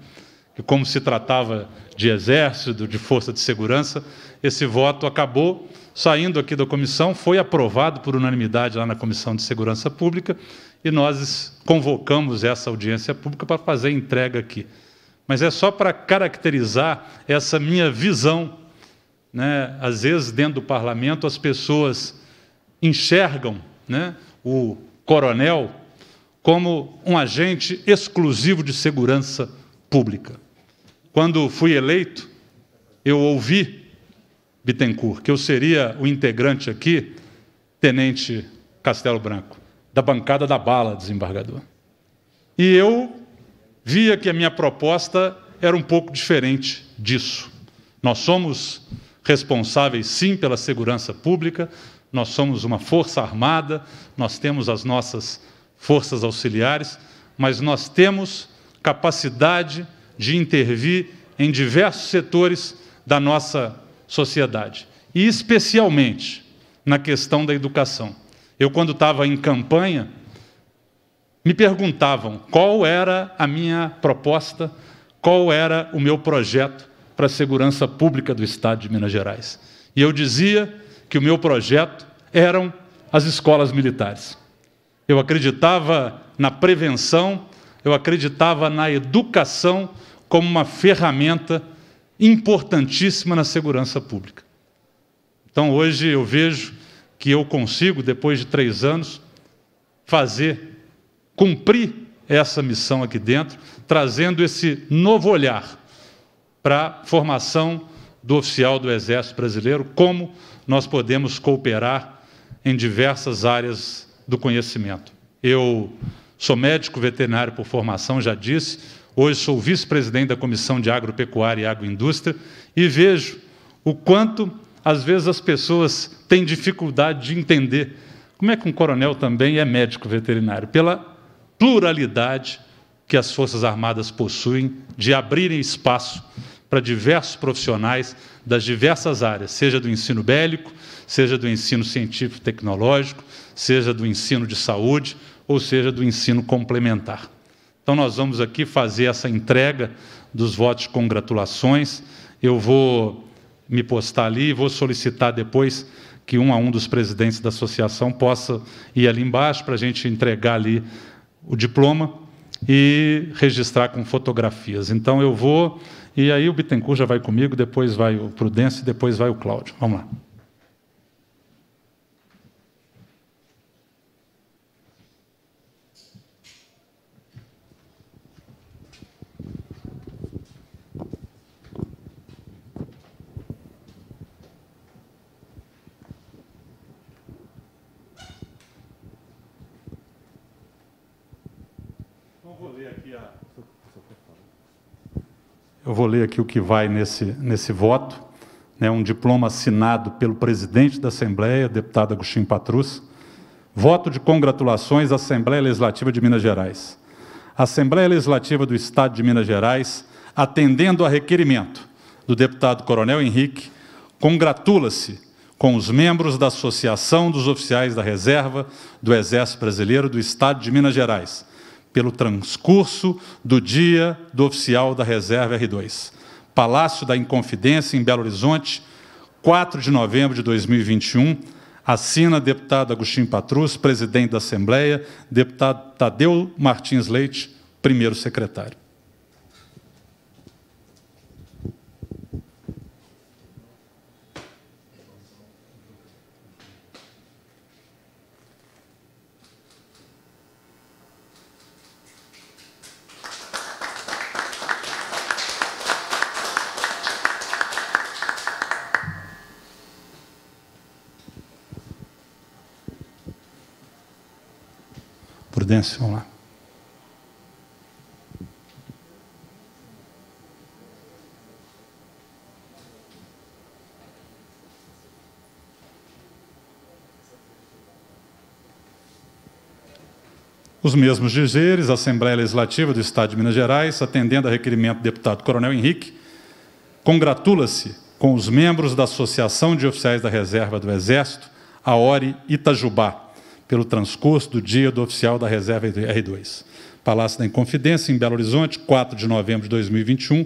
que, como se tratava de exército, de força de segurança, esse voto acabou saindo aqui da comissão, foi aprovado por unanimidade lá na Comissão de Segurança Pública e nós convocamos essa audiência pública para fazer a entrega aqui. Mas é só para caracterizar essa minha visão né, às vezes, dentro do parlamento, as pessoas enxergam né, o coronel como um agente exclusivo de segurança pública. Quando fui eleito, eu ouvi Bittencourt, que eu seria o integrante aqui, Tenente Castelo Branco, da bancada da bala, desembargador. E eu via que a minha proposta era um pouco diferente disso. Nós somos responsáveis, sim, pela segurança pública, nós somos uma força armada, nós temos as nossas forças auxiliares, mas nós temos capacidade de intervir em diversos setores da nossa sociedade, e especialmente na questão da educação. Eu, quando estava em campanha, me perguntavam qual era a minha proposta, qual era o meu projeto para a segurança pública do Estado de Minas Gerais. E eu dizia que o meu projeto eram as escolas militares. Eu acreditava na prevenção, eu acreditava na educação como uma ferramenta importantíssima na segurança pública. Então, hoje, eu vejo que eu consigo, depois de três anos, fazer, cumprir essa missão aqui dentro, trazendo esse novo olhar para a formação do oficial do Exército Brasileiro, como nós podemos cooperar em diversas áreas do conhecimento. Eu sou médico veterinário por formação, já disse, hoje sou vice-presidente da Comissão de Agropecuária e Agroindústria e vejo o quanto, às vezes, as pessoas têm dificuldade de entender como é que um coronel também é médico veterinário, pela pluralidade que as Forças Armadas possuem de abrirem espaço para diversos profissionais das diversas áreas, seja do ensino bélico, seja do ensino científico tecnológico, seja do ensino de saúde, ou seja do ensino complementar. Então, nós vamos aqui fazer essa entrega dos votos de congratulações. Eu vou me postar ali e vou solicitar depois que um a um dos presidentes da associação possa ir ali embaixo para a gente entregar ali o diploma e registrar com fotografias. Então, eu vou e aí o Bittencourt já vai comigo, depois vai o Prudêncio, depois vai o Cláudio. Vamos lá. Então, vou ler aqui a eu vou ler aqui o que vai nesse, nesse voto. Né, um diploma assinado pelo presidente da Assembleia, deputado Agostinho Patrus. Voto de congratulações à Assembleia Legislativa de Minas Gerais. A Assembleia Legislativa do Estado de Minas Gerais, atendendo a requerimento do deputado Coronel Henrique, congratula-se com os membros da Associação dos Oficiais da Reserva do Exército Brasileiro do Estado de Minas Gerais, pelo transcurso do dia do oficial da reserva R2. Palácio da Inconfidência, em Belo Horizonte, 4 de novembro de 2021. Assina deputado Agostinho Patrus, presidente da Assembleia, deputado Tadeu Martins Leite, primeiro secretário. Prudência, vamos lá. Os mesmos dizeres, a Assembleia Legislativa do Estado de Minas Gerais, atendendo a requerimento do deputado Coronel Henrique, congratula-se com os membros da Associação de Oficiais da Reserva do Exército, a ORE Itajubá, pelo transcurso do dia do oficial da reserva R2. Palácio da Inconfidência, em Belo Horizonte, 4 de novembro de 2021.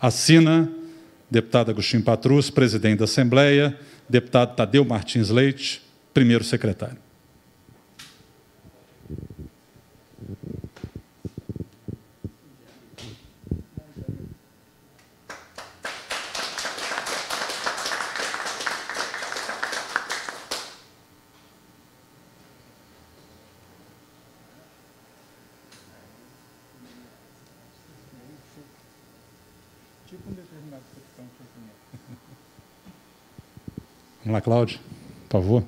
Assina deputado Agostinho Patrus, presidente da Assembleia, deputado Tadeu Martins Leite, primeiro secretário. Vamos lá, Cláudio, por favor.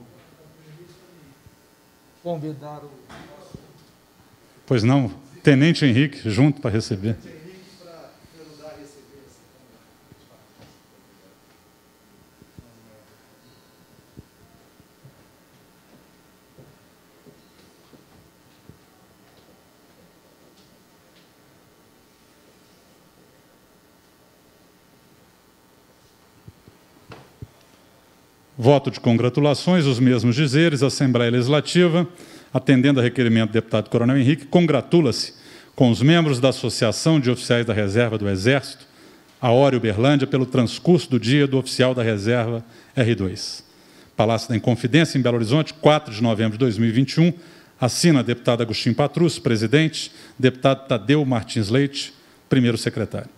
Convidar o. Pois não, Tenente Henrique, junto para receber. voto de congratulações, os mesmos dizeres, a Assembleia Legislativa, atendendo a requerimento do deputado Coronel Henrique, congratula-se com os membros da Associação de Oficiais da Reserva do Exército, a Hora Uberlândia, pelo transcurso do dia do oficial da Reserva R2. Palácio da Inconfidência, em Belo Horizonte, 4 de novembro de 2021. Assina deputado Agostinho Patrus, presidente, deputado Tadeu Martins Leite, primeiro secretário.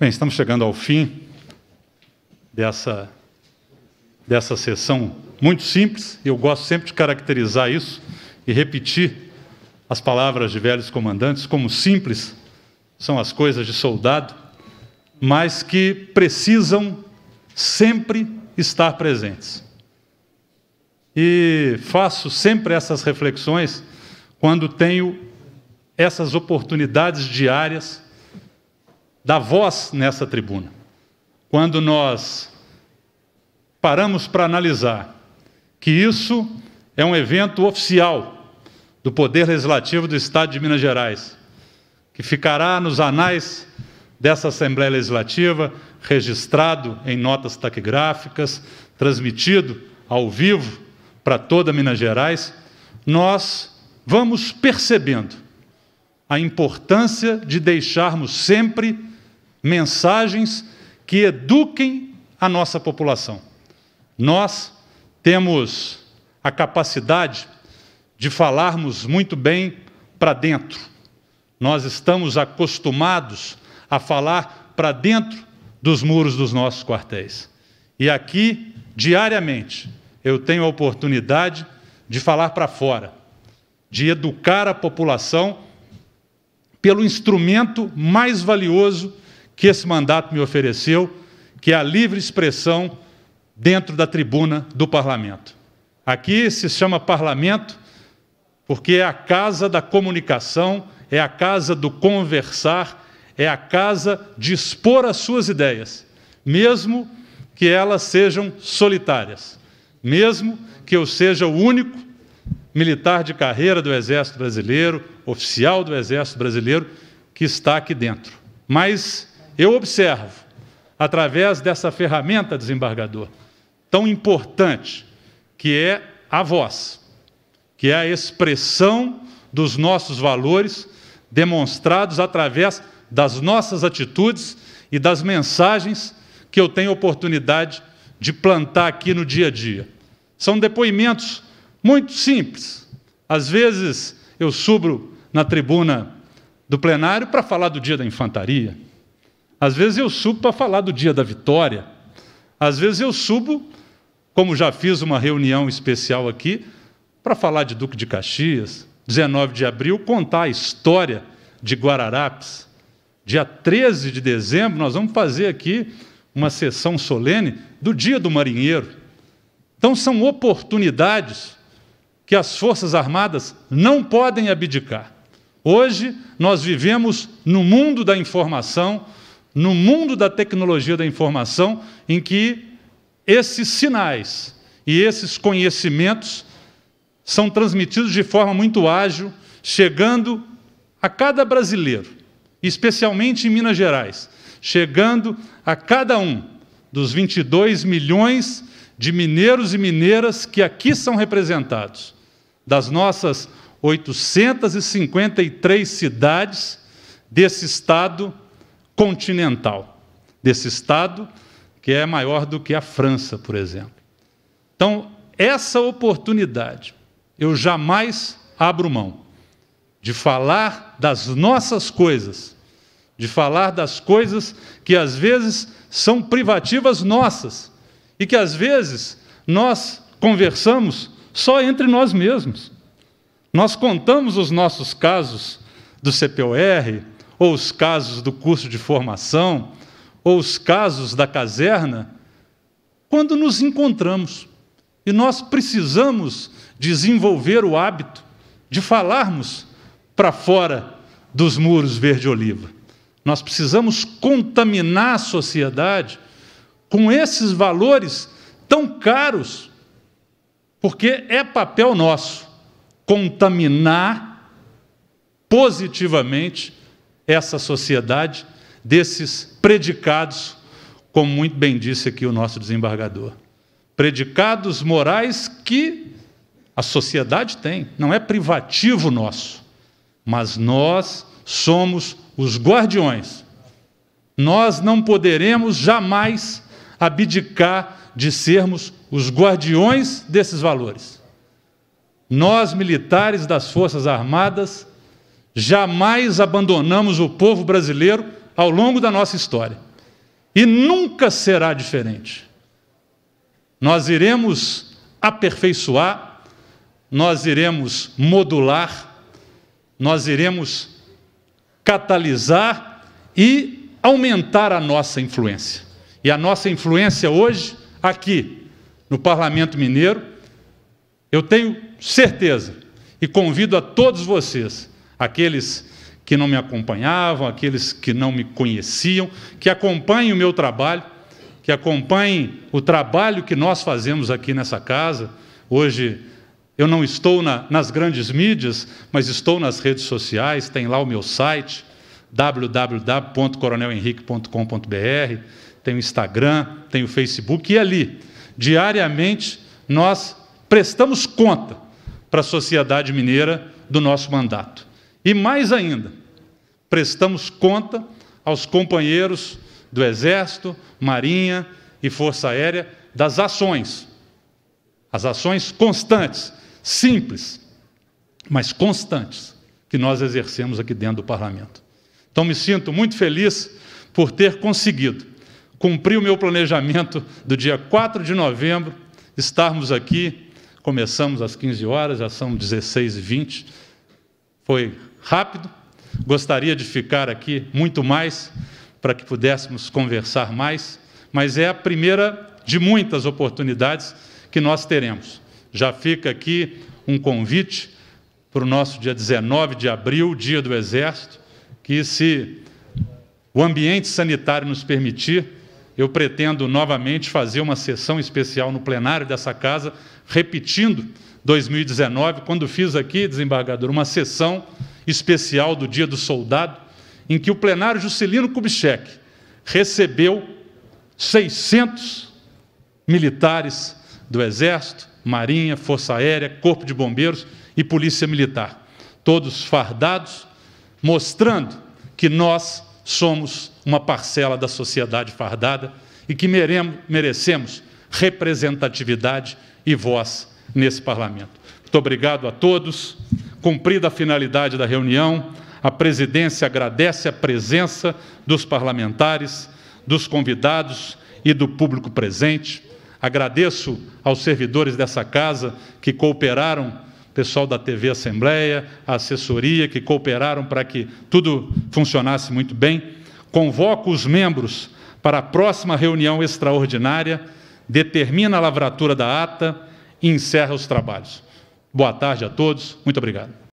Bem, estamos chegando ao fim dessa, dessa sessão muito simples, e eu gosto sempre de caracterizar isso e repetir as palavras de velhos comandantes como simples são as coisas de soldado, mas que precisam sempre estar presentes. E faço sempre essas reflexões quando tenho essas oportunidades diárias da voz nessa tribuna. Quando nós paramos para analisar que isso é um evento oficial do Poder Legislativo do Estado de Minas Gerais, que ficará nos anais dessa Assembleia Legislativa, registrado em notas taquigráficas, transmitido ao vivo para toda Minas Gerais, nós vamos percebendo a importância de deixarmos sempre mensagens que eduquem a nossa população. Nós temos a capacidade de falarmos muito bem para dentro. Nós estamos acostumados a falar para dentro dos muros dos nossos quartéis. E aqui, diariamente, eu tenho a oportunidade de falar para fora, de educar a população pelo instrumento mais valioso que esse mandato me ofereceu, que é a livre expressão dentro da tribuna do parlamento. Aqui se chama parlamento porque é a casa da comunicação, é a casa do conversar, é a casa de expor as suas ideias, mesmo que elas sejam solitárias, mesmo que eu seja o único militar de carreira do Exército Brasileiro, oficial do Exército Brasileiro, que está aqui dentro. Mas eu observo, através dessa ferramenta desembargador, tão importante, que é a voz, que é a expressão dos nossos valores demonstrados através das nossas atitudes e das mensagens que eu tenho oportunidade de plantar aqui no dia a dia. São depoimentos muito simples. Às vezes eu subo na tribuna do plenário para falar do Dia da Infantaria às vezes eu subo para falar do dia da vitória. Às vezes eu subo, como já fiz uma reunião especial aqui, para falar de Duque de Caxias, 19 de abril, contar a história de Guararapes. Dia 13 de dezembro, nós vamos fazer aqui uma sessão solene do Dia do Marinheiro. Então, são oportunidades que as Forças Armadas não podem abdicar. Hoje, nós vivemos no mundo da informação, no mundo da tecnologia da informação em que esses sinais e esses conhecimentos são transmitidos de forma muito ágil, chegando a cada brasileiro, especialmente em Minas Gerais, chegando a cada um dos 22 milhões de mineiros e mineiras que aqui são representados, das nossas 853 cidades desse estado continental desse Estado, que é maior do que a França, por exemplo. Então, essa oportunidade eu jamais abro mão de falar das nossas coisas, de falar das coisas que às vezes são privativas nossas e que às vezes nós conversamos só entre nós mesmos. Nós contamos os nossos casos do CPOR, ou os casos do curso de formação, ou os casos da caserna, quando nos encontramos. E nós precisamos desenvolver o hábito de falarmos para fora dos muros verde-oliva. Nós precisamos contaminar a sociedade com esses valores tão caros, porque é papel nosso contaminar positivamente essa sociedade desses predicados, como muito bem disse aqui o nosso desembargador. Predicados morais que a sociedade tem, não é privativo nosso, mas nós somos os guardiões. Nós não poderemos jamais abdicar de sermos os guardiões desses valores. Nós, militares das Forças Armadas, Jamais abandonamos o povo brasileiro ao longo da nossa história. E nunca será diferente. Nós iremos aperfeiçoar, nós iremos modular, nós iremos catalisar e aumentar a nossa influência. E a nossa influência hoje, aqui no Parlamento Mineiro, eu tenho certeza e convido a todos vocês aqueles que não me acompanhavam, aqueles que não me conheciam, que acompanhem o meu trabalho, que acompanhem o trabalho que nós fazemos aqui nessa casa. Hoje eu não estou na, nas grandes mídias, mas estou nas redes sociais, tem lá o meu site, www.coronelhenrique.com.br, tem o Instagram, tem o Facebook, e ali, diariamente, nós prestamos conta para a sociedade mineira do nosso mandato. E mais ainda, prestamos conta aos companheiros do Exército, Marinha e Força Aérea das ações. As ações constantes, simples, mas constantes, que nós exercemos aqui dentro do Parlamento. Então, me sinto muito feliz por ter conseguido cumprir o meu planejamento do dia 4 de novembro, estarmos aqui. Começamos às 15 horas, já são 16 h 20. Foi rápido. Gostaria de ficar aqui muito mais para que pudéssemos conversar mais, mas é a primeira de muitas oportunidades que nós teremos. Já fica aqui um convite para o nosso dia 19 de abril, Dia do Exército, que se o ambiente sanitário nos permitir, eu pretendo novamente fazer uma sessão especial no plenário dessa casa, repetindo 2019, quando fiz aqui, desembargador, uma sessão especial do Dia do Soldado, em que o plenário Juscelino Kubitschek recebeu 600 militares do Exército, Marinha, Força Aérea, Corpo de Bombeiros e Polícia Militar, todos fardados, mostrando que nós somos uma parcela da sociedade fardada e que merecemos representatividade e voz nesse parlamento. Muito obrigado a todos. Cumprida a finalidade da reunião, a presidência agradece a presença dos parlamentares, dos convidados e do público presente. Agradeço aos servidores dessa casa que cooperaram, pessoal da TV Assembleia, a assessoria que cooperaram para que tudo funcionasse muito bem. Convoco os membros para a próxima reunião extraordinária, determina a lavratura da ata e encerra os trabalhos. Boa tarde a todos. Muito obrigado.